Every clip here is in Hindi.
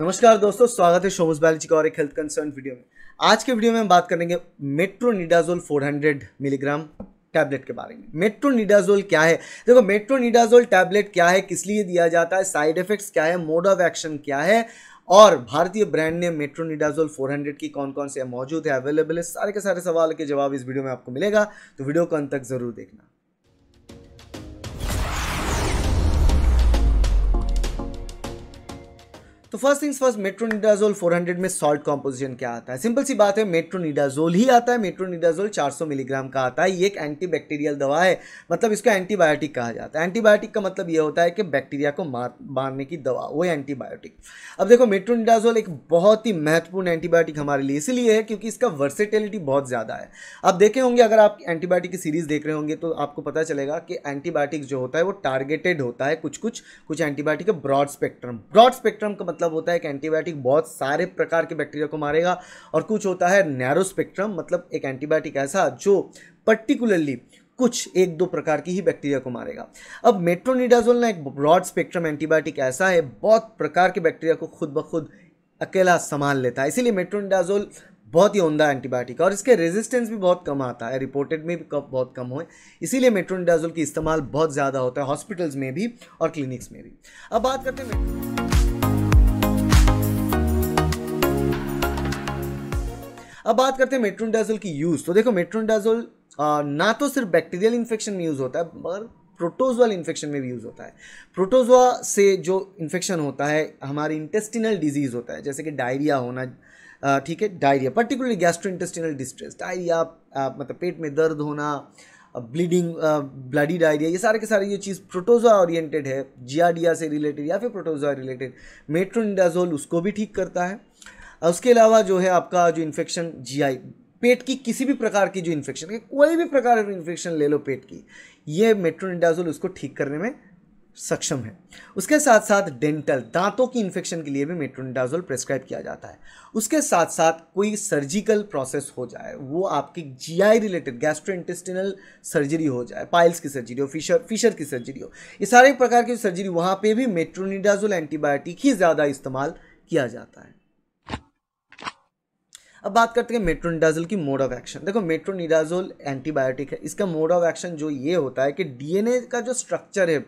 नमस्कार दोस्तों स्वागत है शोमस बायोलॉजी का और एक हेल्थ कंसर्न वीडियो में आज के वीडियो में हम बात करेंगे मेट्रोनिडाजोल 400 मिलीग्राम टैबलेट के बारे में मेट्रोनिडाजोल क्या है देखो मेट्रोनिडाजोल टैबलेट क्या है किस लिए दिया जाता है साइड इफेक्ट्स क्या है मोड ऑफ एक्शन क्या है और भारतीय ब्रांड ने मेट्रोनिडाजोल 400 की कौन कौन से मौजूद है अवेलेबल है सारे के सारे सवाल के जवाब इस वीडियो में आपको मिलेगा तो वीडियो को अंत तक जरूर देखना तो फर्स्ट थिंग्स फर्स्ट मेट्रोनिडाजोल 400 में सॉल्ट कॉम्पोजिशन क्या आता है सिंपल सी बात है मेट्रोनिडाजोल ही आता है मेट्रोनिडाजोल 400 मिलीग्राम का आता है ये एक एंटीबैक्टीरियल दवा है मतलब इसको एंटीबायोटिक कहा जाता है एंटीबायोटिक का मतलब ये होता है कि बैक्टीरिया को मार मारने की दवा वो एंटीबायोटिक अब देखो मेट्रोनिडाजोल एक बहुत ही महत्वपूर्ण एंटीबायोटिक हमारे लिए इसीलिए है क्योंकि इसका वर्सेटिलिटी बहुत ज़्यादा है आप देखे होंगे अगर आप एंटीबायोटिक की सीरीज़ देख रहे होंगे तो आपको पता चलेगा कि एंटीबायोटिक जो होता है वो टारगेटेड होता है कुछ कुछ कुछ antibiotic broad spectrum broad spectrum का मतलब मतलब होता है एक एंटीबायोटिक बहुत सारे प्रकार के बैक्टीरिया को मारेगा और कुछ होता है नैरो स्पेक्ट्रम मतलब एक एंटीबायोटिक ऐसा जो पर्टिकुलरली कुछ एक दो प्रकार की ही बैक्टीरिया को मारेगा अब मेट्रोनिडाजोल ना एक ब्रॉड स्पेक्ट्रम एंटीबायोटिक ऐसा है बहुत प्रकार के बैक्टीरिया को खुद ब खुद अकेला संभाल लेता है इसीलिए मेट्रोनिडाजोल बहुत ही उमदा एंटीबायोटिक और इसके रेजिस्टेंस भी बहुत कम आता है रिपोर्टेड में भी बहुत कम हो इसीलिए मेट्रोनिडाजोल की इस्तेमाल बहुत ज़्यादा होता है हॉस्पिटल्स में भी और क्लिनिक्स में भी अब बात करते हैं अब बात करते हैं मेट्रोनडाजोल की यूज़ तो देखो मेट्रोनडाजोल ना तो सिर्फ बैक्टीरियल इन्फेक्शन में यूज़ होता है मगर प्रोटोजोअल इन्फेक्शन में भी यूज़ होता है प्रोटोजोआ से जो इन्फेक्शन होता है हमारे इंटेस्टिनल डिजीज़ होता है जैसे कि डायरिया होना ठीक है diarrhoea particularly gastrointestinal distress diarrhoea मतलब पेट में दर्द होना ब्लीडिंग ब्लडी डायरिया ये सारे के सारे ये चीज़ प्रोटोजोआ ओरिएंटेड है जियाडिया से रिलेटेड या फिर प्रोटोजोआ रिलेटेड मेट्रोनिडाजोल उसको भी ठीक करता है उसके अलावा जो है आपका जो इन्फेक्शन जीआई पेट की किसी भी प्रकार की जो इन्फेक्शन है कोई भी प्रकार की इन्फेक्शन ले लो पेट की ये मेट्रोनिडाजोल उसको ठीक करने में सक्षम है उसके साथ साथ डेंटल दांतों की इन्फेक्शन के लिए भी मेट्रोनिडाजोल प्रेस्क्राइब किया जाता है उसके साथ साथ कोई सर्जिकल प्रोसेस हो जाए वो आपकी GI related gastrointestinal surgery हो जाए पाइल्स की सर्जरी हो फिशर फिशर की सर्जरी हो ये सारे प्रकार की सर्जरी वहाँ पर भी मेट्रोनिडाजोल एंटीबायोटिक ही ज़्यादा इस्तेमाल किया जाता है अब बात करते हैं मेट्रोनिडाजोल की मोड ऑफ एक्शन देखो मेट्रोनिडाजोल एंटीबायोटिक है इसका मोड ऑफ एक्शन जो ये होता है कि डीएनए का जो स्ट्रक्चर है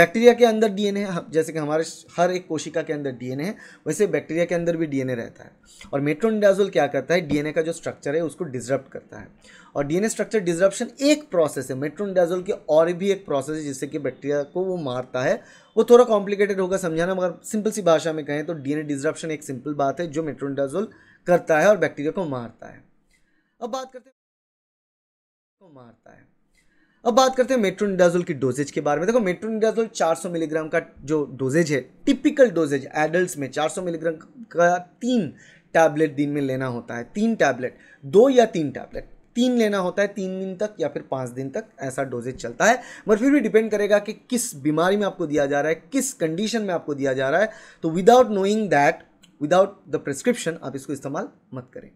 बैक्टीरिया के अंदर डीएनए है जैसे कि हमारे हर एक कोशिका के अंदर डीएनए है वैसे बैक्टीरिया के अंदर भी डीएनए रहता है और मेट्रोनिडाजोल क्या करता है डीएनए का जो स्ट्रक्चर है उसको डिजरप्ट करता है और डीएनए स्ट्रक्चर डिजरप्शन एक प्रोसेस है मेट्रोनिडाजोल की और भी एक प्रोसेस है जिससे कि बैक्टीरिया को वो मारता है वो थोड़ा कॉम्प्लिकेटेड होगा समझाना मगर सिंपल सी भाषा में कहें तो डीएनए डिजरप्शन एक सिंपल बात है जो मेट्रोनिडाजोल करता है और बैक्टीरिया को मारता है अब बात करते को मारता है अब बात करते हैं मेट्रोनिडाजोल की डोजेज के बारे में देखो मेट्रोनिडाजोल 400 मिलीग्राम का जो डोजेज है टिपिकल डोजेज एडल्ट में 400 मिलीग्राम का तीन टैबलेट दिन में लेना होता है तीन टैबलेट दो या तीन टैबलेट तीन लेना होता है तीन दिन तक या फिर पाँच दिन तक ऐसा डोजेज चलता है मगर फिर भी डिपेंड करेगा कि किस बीमारी में आपको दिया जा रहा है किस कंडीशन में आपको दिया जा रहा है तो without knowing that without the prescription आप इसको इस्तेमाल मत करें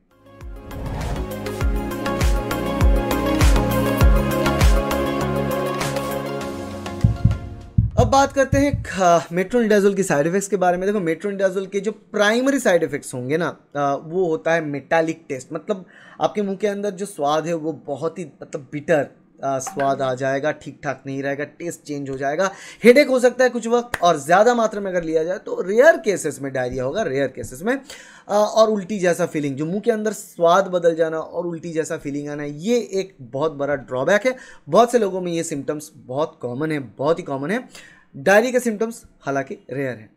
अब बात करते हैं मेट्रोनिडाजोल की साइड इफेक्ट्स के बारे में देखो मेट्रोनिडाजोल के जो प्राइमरी साइड इफेक्ट्स होंगे ना वो होता है मेटालिक टेस्ट मतलब आपके मुंह के अंदर जो स्वाद है वो बहुत ही मतलब बिटर स्वाद आ जाएगा ठीक ठाक नहीं रहेगा टेस्ट चेंज हो जाएगा हेड हो सकता है कुछ वक्त और ज़्यादा मात्रा में अगर लिया जाए तो रेयर केसेस में डायरिया होगा रेयर केसेस में और उल्टी जैसा फीलिंग जो मुंह के अंदर स्वाद बदल जाना और उल्टी जैसा फीलिंग आना ये एक बहुत बड़ा ड्रॉबैक है बहुत से लोगों में ये सिम्टम्स बहुत कॉमन है बहुत ही कॉमन है डायरी के सिम्टम्स हालांकि रेयर हैं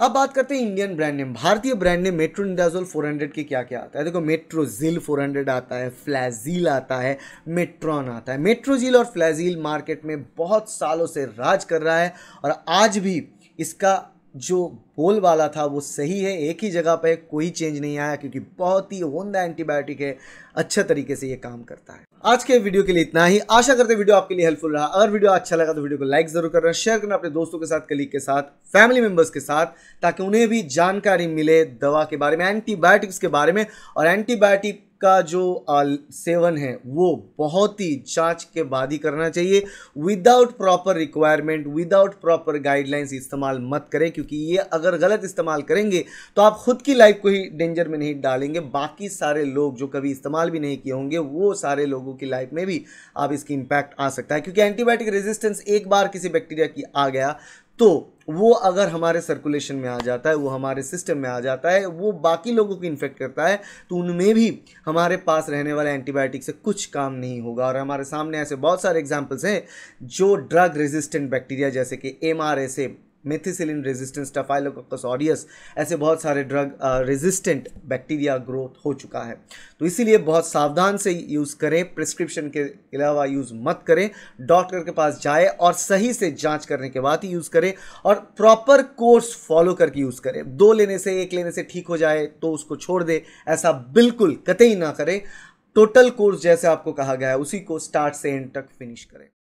अब बात करते हैं इंडियन ब्रांड नेम भारतीय ब्रांड नेम मेट्रो इंडाजोल 400 के क्या क्या आता है देखो मेट्रोजिल 400 आता है फ्लैजील आता है मेट्रॉन आता है मेट्रोजिल और फ्लैजील मार्केट में बहुत सालों से राज कर रहा है और आज भी इसका जो बोल वाला था वो सही है एक ही जगह पर कोई चेंज नहीं आया क्योंकि बहुत ही होंदा एंटीबायोटिक है अच्छे तरीके से ये काम करता है आज के वीडियो के लिए इतना ही आशा करते वीडियो आपके लिए हेल्पफुल रहा अगर वीडियो अच्छा लगा तो वीडियो को लाइक जरूर करना शेयर करना अपने दोस्तों के साथ कलीग के साथ फैमिली मेंबर्स के साथ ताकि उन्हें भी जानकारी मिले दवा के बारे में एंटीबायोटिक्स के बारे में और एंटीबायोटिक का जो सेवन है वो बहुत ही जांच के बाद ही करना चाहिए without proper requirement without proper guidelines इस्तेमाल मत करें क्योंकि ये अगर गलत इस्तेमाल करेंगे तो आप खुद की लाइफ को ही डेंजर में नहीं डालेंगे बाकी सारे लोग जो कभी इस्तेमाल भी नहीं किए होंगे वो सारे लोगों की लाइफ में भी आप इसकी इम्पैक्ट आ सकता है क्योंकि एंटीबायोटिक रेजिस्टेंस एक बार किसी बैक्टीरिया की आ गया तो वो अगर हमारे सर्कुलेशन में आ जाता है वो हमारे सिस्टम में आ जाता है वो बाकी लोगों को इन्फेक्ट करता है तो उनमें भी हमारे पास रहने वाले एंटीबायोटिक से कुछ काम नहीं होगा और हमारे सामने ऐसे बहुत सारे एग्जाम्पल्स हैं जो ड्रग रेजिस्टेंट बैक्टीरिया जैसे कि M R S A methicillin resistance Staphylococcus aureus ऐसे बहुत सारे ड्रग रेजिस्टेंट बैक्टीरिया ग्रोथ हो चुका है तो इसीलिए बहुत सावधान से यूज़ करें प्रिस्क्रिप्शन के अलावा यूज़ मत करें डॉक्टर के पास जाए और सही से जांच करने के बाद ही यूज़ करें और प्रॉपर कोर्स फॉलो करके यूज़ करें दो लेने से एक लेने से ठीक हो जाए तो उसको छोड़ दे ऐसा बिल्कुल कतई ना करें टोटल कोर्स जैसे आपको कहा गया है उसी को स्टार्ट से एंड तक फिनिश करें